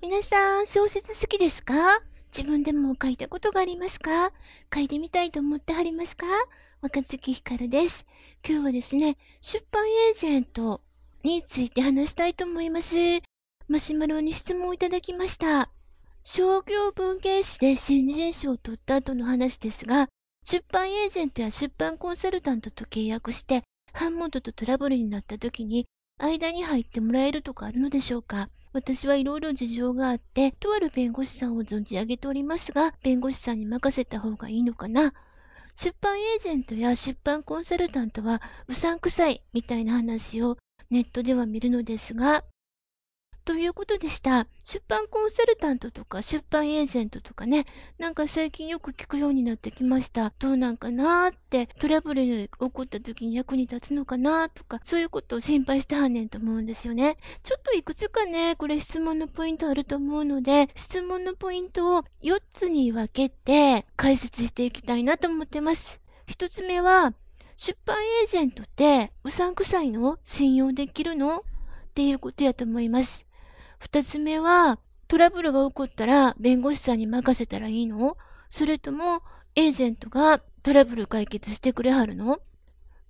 皆さん、小説好きですか自分でも書いたことがありますか書いてみたいと思ってはりますか若月ひかるです。今日はですね、出版エージェントについて話したいと思います。マシュマロに質問をいただきました。商業文芸誌で新人賞を取った後の話ですが、出版エージェントや出版コンサルタントと契約して、版元とトラブルになった時に、間に入ってもらえるとかあるのでしょうか私はいろいろ事情があって、とある弁護士さんを存じ上げておりますが、弁護士さんに任せた方がいいのかな。出版エージェントや出版コンサルタントはうさんくさいみたいな話をネットでは見るのですが、ということでした。出版コンサルタントとか出版エージェントとかね、なんか最近よく聞くようになってきました。どうなんかなーって、トラブルに起こった時に役に立つのかなーとか、そういうことを心配してはねんと思うんですよね。ちょっといくつかね、これ質問のポイントあると思うので、質問のポイントを4つに分けて解説していきたいなと思ってます。1つ目は、出版エージェントってうさんくさいの信用できるのっていうことやと思います。二つ目は、トラブルが起こったら弁護士さんに任せたらいいのそれともエージェントがトラブル解決してくれはるの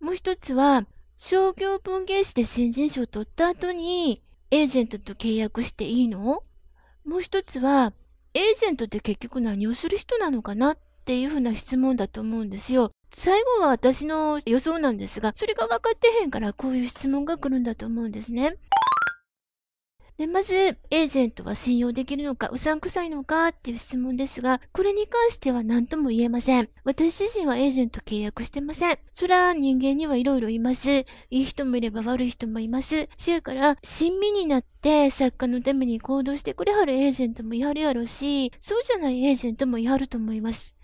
もう一つは、商業文芸誌で新人賞取った後にエージェントと契約していいのもう一つは、エージェントって結局何をする人なのかなっていうふうな質問だと思うんですよ。最後は私の予想なんですが、それが分かってへんからこういう質問が来るんだと思うんですね。で、まず、エージェントは信用できるのか、うさんくさいのかっていう質問ですが、これに関しては何とも言えません。私自身はエージェント契約してません。そら、人間には色々います。いい人もいれば悪い人もいます。せやから、親身になって、作家のために行動してくれはるエージェントもいはるやろし、そうじゃないエージェントもいはると思います。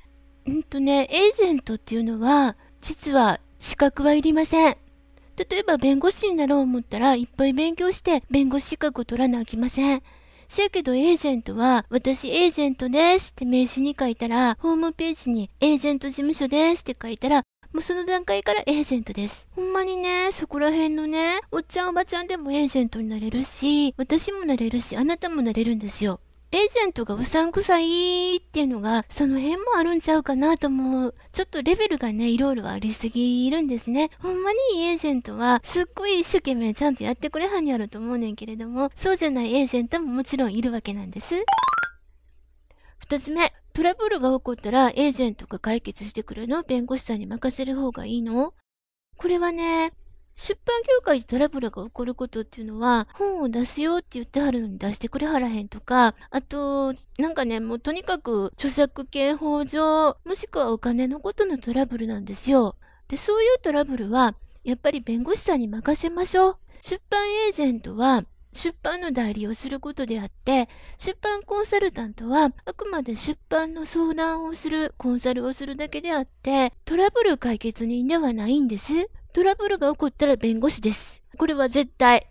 うんとね、エージェントっていうのは、実は資格はいりません。例えば弁護士になろう思ったらいっぱい勉強して弁護士資格を取らなあきません。せやけどエージェントは、私エージェントですって名刺に書いたら、ホームページにエージェント事務所ですって書いたら、もうその段階からエージェントです。ほんまにね、そこら辺のね、おっちゃんおばちゃんでもエージェントになれるし、私もなれるし、あなたもなれるんですよ。エージェントがうさんくさいっていうのが、その辺もあるんちゃうかなと思う。ちょっとレベルがね、いろいろありすぎるんですね。ほんまにいいエージェントは、すっごい一生懸命ちゃんとやってくれはんやろと思うねんけれども、そうじゃないエージェントももちろんいるわけなんです。二つ目、トラブルが起こったらエージェントが解決してくれるの弁護士さんに任せる方がいいのこれはね、出版業界でトラブルが起こることっていうのは、本を出すよって言ってはるのに出してくれはらへんとか、あと、なんかね、もうとにかく著作権法上、もしくはお金のことのトラブルなんですよ。で、そういうトラブルは、やっぱり弁護士さんに任せましょう。出版エージェントは、出版の代理をすることであって、出版コンサルタントはあくまで出版の相談をする、コンサルをするだけであって、トラブル解決人ではないんです。トラブルが起こったら弁護士です。これは絶対。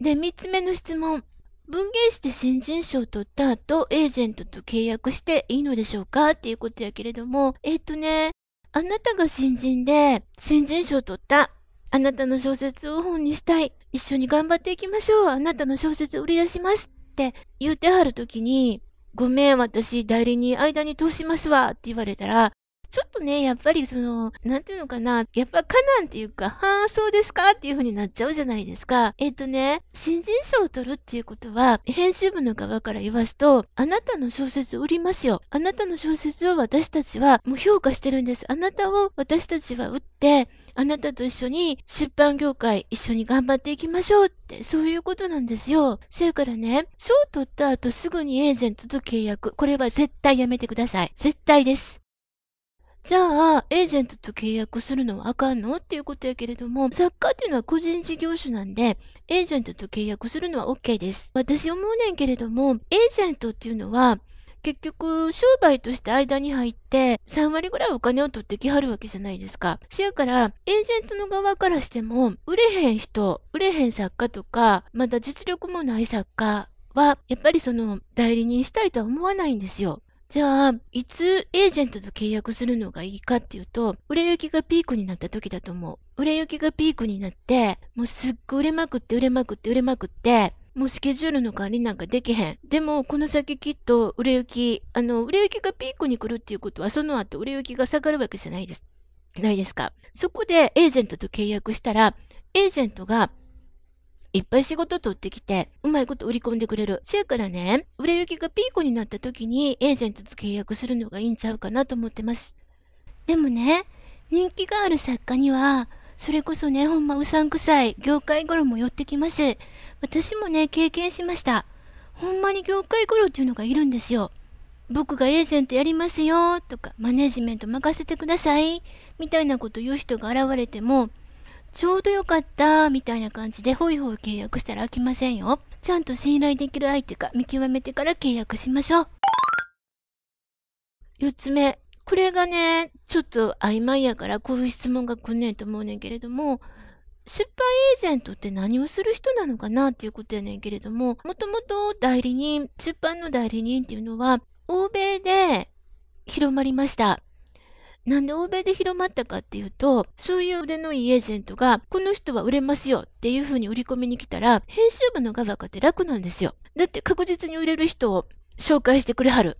で、3つ目の質問。文芸誌で新人賞を取った後、エージェントと契約していいのでしょうかっていうことやけれども、えっ、ー、とね、あなたが新人で、新人賞を取った。あなたの小説を本にしたい。一緒に頑張っていきましょう。あなたの小説売り出しますって言うてはる時に、ごめん、私代理に間に通しますわって言われたら、ちょっとね、やっぱりその、なんていうのかな、やっぱカナンっていうか、はあ、そうですかっていう風になっちゃうじゃないですか。えっ、とね、新人賞を取るっていうことは、編集部の側から言わすと、あなたの小説を売りますよ。あなたの小説を私たちはもう評価してるんです。あなたを私たちは売って、あなたと一緒に出版業界一緒に頑張っていきましょうって、そういうことなんですよ。せやからね、賞取った後すぐにエージェントと契約。これは絶対やめてください。絶対です。じゃあ、エージェントと契約するのはあかんのっていうことやけれども、作家っていうのは個人事業主なんで、エージェントと契約するのは OK です。私思うねんけれども、エージェントっていうのは、結局、商売として間に入って、3割ぐらいお金を取ってきはるわけじゃないですか。せやから、エージェントの側からしても、売れへん人、売れへん作家とか、また実力もない作家は、やっぱりその、代理人したいとは思わないんですよ。じゃあ、いつエージェントと契約するのがいいかっていうと、売れ行きがピークになった時だと思う。売れ行きがピークになって、もうすっごい売れまくって売れまくって売れまくって、もうスケジュールの管理なんかできへん。でも、この先きっと売れ行き、あの、売れ行きがピークに来るっていうことは、その後売れ行きが下がるわけじゃないです。ないですか。そこでエージェントと契約したら、エージェントがいっぱい仕事取ってきて、うまいこと売り込んでくれる。せやからね、売れ行きがピークになった時にエージェントと契約するのがいいんちゃうかなと思ってます。でもね、人気がある作家には、それこそね、ほんまうさんくさい、業界頃も寄ってきます。私もね、経験しました。ほんまに業界頃っていうのがいるんですよ。僕がエージェントやりますよとか、マネジメント任せてくださいみたいなこと言う人が現れても、ちょうどよかったみたいな感じでほいほい契約したら飽きませんよちゃんと信頼できる相手か見極めてから契約しましょう4つ目これがねちょっと曖昧やからこういう質問が来んねんと思うねんけれども出版エージェントって何をする人なのかなっていうことやねんけれども、もともと代理人、出版の代理人っていうのは、欧米で広まりました。なんで欧米で広まったかっていうと、そういう腕のいいエージェントが、この人は売れますよっていう風に売り込みに来たら、編集部の側かって楽なんですよ。だって確実に売れる人を紹介してくれはる。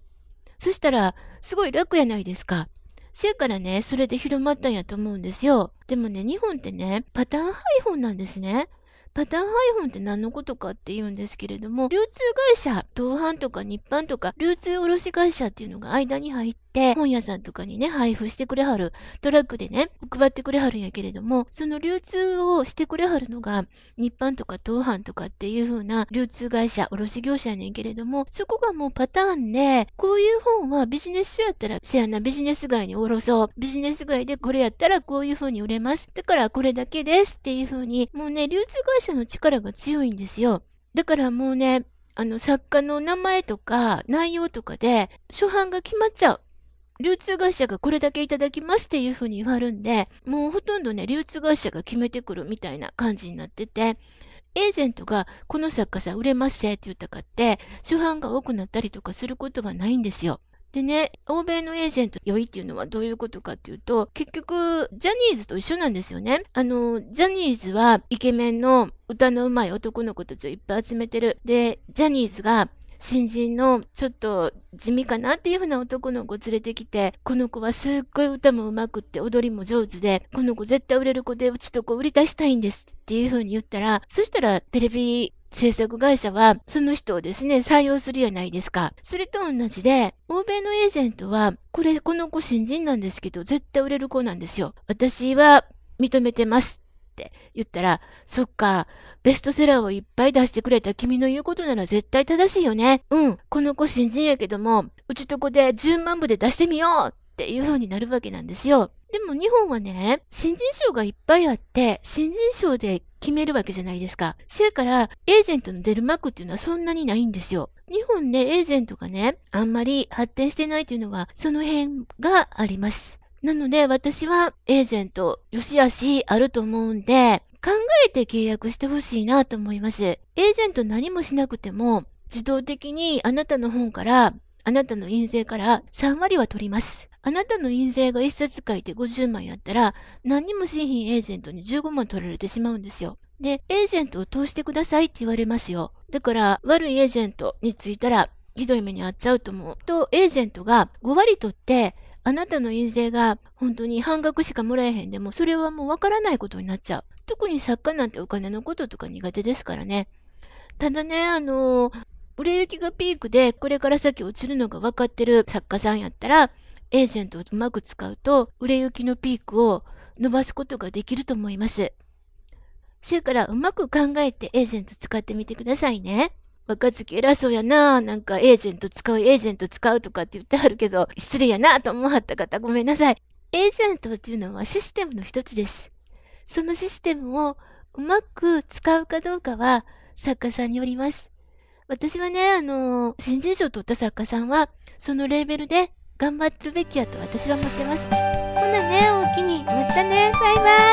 そしたら、すごい楽やないですか。せやからね、それで広まったんやと思うんですよ。でもね、日本ってね、パターン配本なんですね。パターン配本って何のことかって言うんですけれども、流通会社、東伴とか日販とか、流通卸会社っていうのが間に入って、本屋さんとかにね、配布してくれはる、トラックでね、配ってくれはるんやけれども、その流通をしてくれはるのが、日販とか東伴とかっていう風な流通会社、卸業者やねんけれども、そこがもうパターンで、こういう本はビジネス書やったら、せやな、ビジネス街に卸ろそう。ビジネス街でこれやったらこういう風に売れます。だからこれだけですっていう風に、もうね、流通会社者の力が強いんですよ。だからもうね、あの、作家の名前とか内容とかで、初版が決まっちゃう。流通会社がこれだけいただきますっていうふうに言われるんで、もうほとんどね、流通会社が決めてくるみたいな感じになってて、エージェントがこの作家さん売れますって言ったかって、初版が多くなったりとかすることはないんですよ。でね、欧米のエージェント良いっていうのはどういうことかっていうと、結局、ジャニーズと一緒なんですよね。あの、ジャニーズはイケメンの歌の上手い男の子たちをいっぱい集めてる。で、ジャニーズが新人のちょっと地味かなっていうふうな男の子を連れてきて、この子はすっごい歌もうまくって踊りも上手で、この子絶対売れる子でうちとこ売り出したいんですっていうふうに言ったら、そしたらテレビ制作会社は、その人をですね、採用するやないですか。それと同じで、欧米のエージェントは、これ、この子新人なんですけど、絶対売れる子なんですよ。私は認めてます。って言ったら、そっか、ベストセラーをいっぱい出してくれた君の言うことなら絶対正しいよね。うん、この子新人やけども、うちとこで10万部で出してみようっていう風になるわけなんですよ。でも日本はね、新人賞がいっぱいあって、新人賞で決めるわけじゃないですか。せやから、エージェントの出る幕っていうのはそんなにないんですよ。日本で、ね、エージェントがね、あんまり発展してないというのは、その辺があります。なので、私はエージェント、よしあしあると思うんで、考えて契約してほしいなと思います。エージェント何もしなくても、自動的にあなたの本から、あなたの印税から3割は取ります。あなたの印税が1冊書いて50万やったら、何にも新品エージェントに15万取られてしまうんですよ。で、エージェントを通してくださいって言われますよ。だから、悪いエージェントについたら、ひどい目に遭っちゃうと思う。と、エージェントが5割取って、あなたの印税が本当に半額しかもらえへんでも、それはもうわからないことになっちゃう。特に作家なんてお金のこととか苦手ですからね。ただね、あのー、売れ行きがピークで、これから先落ちるのが分かってる作家さんやったら、エージェントをうまく使うと、売れ行きのピークを伸ばすことができると思います。せやから、うまく考えてエージェント使ってみてくださいね。若月偉そうやななんかエージェント使う、エージェント使うとかって言ってはるけど、失礼やなと思わはった方ごめんなさい。エージェントっていうのはシステムの一つです。そのシステムをうまく使うかどうかは作家さんによります。私はね、あのー、新人賞を取った作家さんは、そのレーベルで頑張るべきやと私は思ってます。ほなね、おおきに。またね、バイバイ。